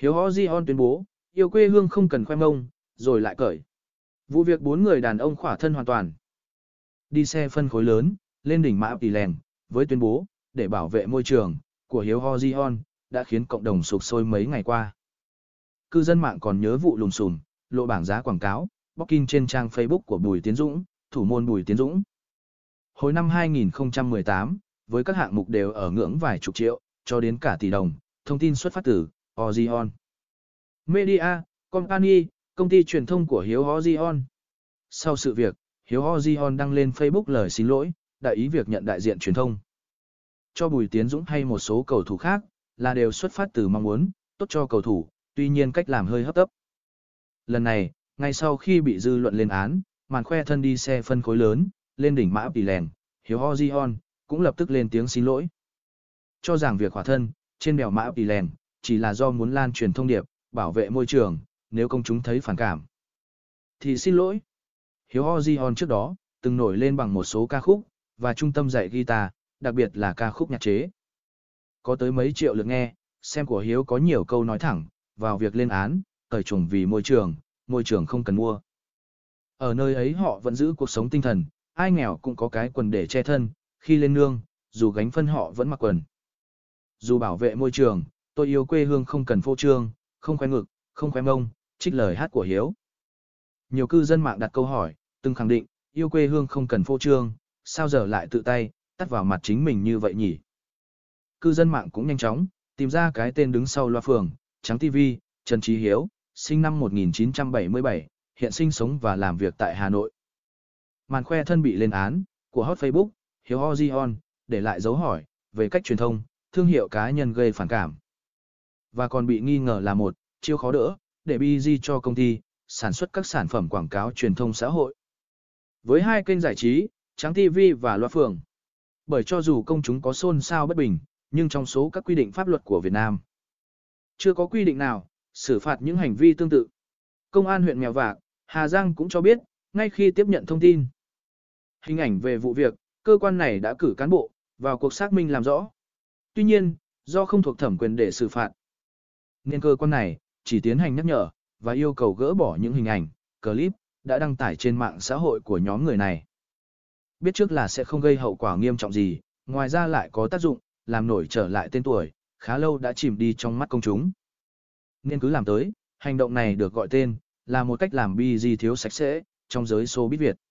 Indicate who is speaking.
Speaker 1: Hiếu ho di hon tuyên bố, yêu quê hương không cần khoe mông, rồi lại cởi. Vụ việc bốn người đàn ông khỏa thân hoàn toàn. Đi xe phân khối lớn, lên đỉnh mã tỷ lèng, với tuyên bố, để bảo vệ môi trường, của Hiếu ho di hon, đã khiến cộng đồng sụp sôi mấy ngày qua. Cư dân mạng còn nhớ vụ lùm xùm, lộ bảng giá quảng cáo, booking trên trang Facebook của Bùi Tiến Dũng, thủ môn Bùi Tiến Dũng. Hồi năm 2018, với các hạng mục đều ở ngưỡng vài chục triệu, cho đến cả tỷ đồng, thông tin xuất phát từ Ozion. Media, Company, công ty truyền thông của Hiếu Ozion. Sau sự việc, Hiếu Ozion đăng lên Facebook lời xin lỗi, đại ý việc nhận đại diện truyền thông. Cho Bùi Tiến Dũng hay một số cầu thủ khác, là đều xuất phát từ mong muốn, tốt cho cầu thủ, tuy nhiên cách làm hơi hấp tấp. Lần này, ngay sau khi bị dư luận lên án, màn khoe thân đi xe phân khối lớn, lên đỉnh mã tỷ lèn, Hiếu Ozion, cũng lập tức lên tiếng xin lỗi. Cho rằng việc hỏa thân, trên đèo mã tỷ lèn, chỉ là do muốn lan truyền thông điệp, bảo vệ môi trường, nếu công chúng thấy phản cảm. Thì xin lỗi. Hiếu Ozion trước đó, từng nổi lên bằng một số ca khúc, và trung tâm dạy guitar, đặc biệt là ca khúc nhạc chế. Có tới mấy triệu lượt nghe, xem của Hiếu có nhiều câu nói thẳng, vào việc lên án, cởi trùng vì môi trường, môi trường không cần mua. Ở nơi ấy họ vẫn giữ cuộc sống tinh thần, ai nghèo cũng có cái quần để che thân, khi lên nương, dù gánh phân họ vẫn mặc quần. Dù bảo vệ môi trường, tôi yêu quê hương không cần phô trương, không khoe ngực, không khoe mông, trích lời hát của Hiếu. Nhiều cư dân mạng đặt câu hỏi, từng khẳng định, yêu quê hương không cần phô trương, sao giờ lại tự tay, tắt vào mặt chính mình như vậy nhỉ? Cư dân mạng cũng nhanh chóng, tìm ra cái tên đứng sau loa phường, Trắng TV, Trần Trí Hiếu, sinh năm 1977, hiện sinh sống và làm việc tại Hà Nội. Màn khoe thân bị lên án, của hot Facebook, Hiếu Ho Ozion, để lại dấu hỏi, về cách truyền thông, thương hiệu cá nhân gây phản cảm và còn bị nghi ngờ là một chiêu khó đỡ để BG cho công ty sản xuất các sản phẩm quảng cáo truyền thông xã hội. Với hai kênh giải trí, Trắng TV và Loa Phường. Bởi cho dù công chúng có xôn xao bất bình, nhưng trong số các quy định pháp luật của Việt Nam, chưa có quy định nào xử phạt những hành vi tương tự. Công an huyện Mèo Vạc, Hà Giang cũng cho biết, ngay khi tiếp nhận thông tin, hình ảnh về vụ việc, cơ quan này đã cử cán bộ vào cuộc xác minh làm rõ. Tuy nhiên, do không thuộc thẩm quyền để xử phạt, nên cơ quan này chỉ tiến hành nhắc nhở và yêu cầu gỡ bỏ những hình ảnh, clip đã đăng tải trên mạng xã hội của nhóm người này. Biết trước là sẽ không gây hậu quả nghiêm trọng gì, ngoài ra lại có tác dụng, làm nổi trở lại tên tuổi, khá lâu đã chìm đi trong mắt công chúng. Nên cứ làm tới, hành động này được gọi tên, là một cách làm bi BG thiếu sạch sẽ, trong giới showbiz Việt.